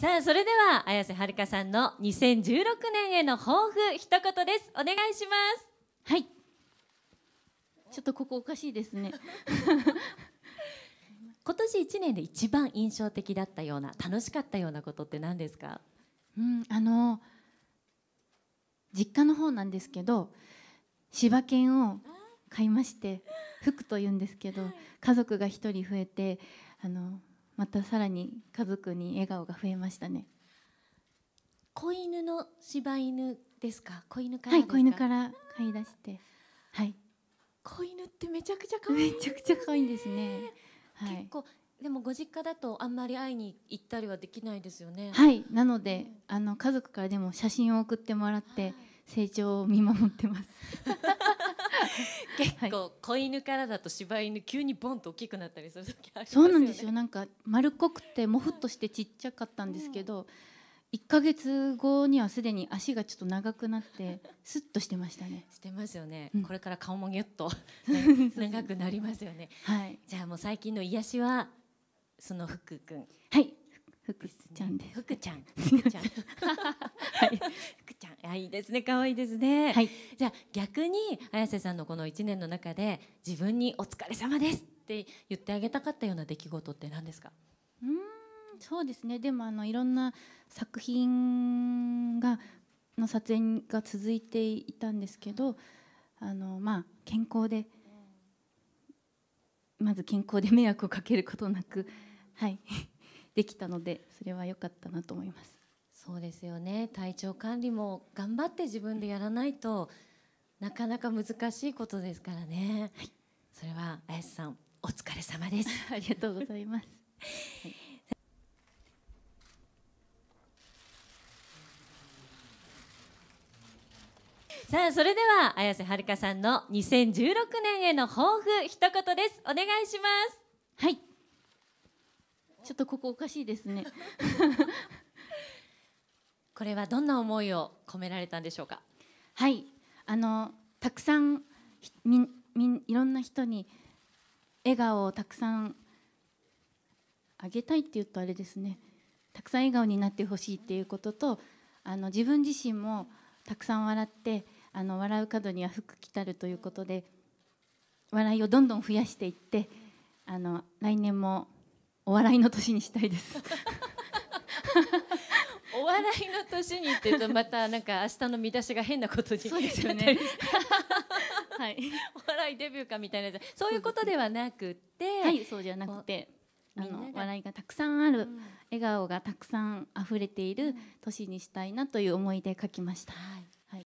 さあそれでは綾瀬はるかさんの2016年への抱負一言ですお願いしますはいちょっとここおかしいですね 今年1年で一番印象的だったような楽しかったようなことって何ですかうんあの実家の方なんですけど柴犬を買いまして福というんですけど家族が1人増えてあのまたさらに家族に笑顔が増えましたね子犬の柴犬ですか子犬からはい子犬から飼い出してはい子犬ってめちゃくちゃ可愛いめちゃくちゃ可愛いんですね、はい、結構でもご実家だとあんまり会いに行ったりはできないですよねはいなので、あの家族からでも写真を送ってもらって成長を見守ってます結構子犬からだと柴犬急にボンと大きくなったりする時ありますよ、ね、そうなんですよなんか丸っこくてもふっとしてちっちゃかったんですけど、うん、1か月後にはすでに足がちょっと長くなってスッとしてましたねしてますよね、うん、これから顔もぎゅっと 長くなりますよねはい、じゃあもう最近の癒しはその福くんはい福ちゃんです。福ちゃん。福ちゃん。はい。あいいですね可愛いですね、はい、じゃあ逆に綾瀬さんのこの1年の中で自分に「お疲れ様です」って言ってあげたかったような出来事って何ですかうんそうですねでもあのいろんな作品がの撮影が続いていたんですけどあの、まあ、健康でまず健康で迷惑をかけることなく、はい、できたのでそれは良かったなと思います。そうですよね体調管理も頑張って自分でやらないとなかなか難しいことですからね、はい、それは綾瀬さんお疲れ様です ありがとうございます、はいさあそれでは綾瀬はるかさんの2016年への抱負一言ですお願いしますはいちょっとここおかしいですね これはどんな思いを込められたんでしょうかはいあのたくさんみみいろんな人に笑顔をたくさんあげたいっていうとあれですねたくさん笑顔になってほしいっていうこととあの自分自身もたくさん笑ってあの笑う角には福来たるということで笑いをどんどん増やしていってあの来年もお笑いの年にしたいです。お笑いの年にっていうとまたなんか明日の見出しが変なことにそうですよね はいお笑いデビューかみたいなそういうことではなくてはいそうじゃなくてあの笑いがたくさんある、うん、笑顔がたくさん溢れている年にしたいなという思いで書きました、はい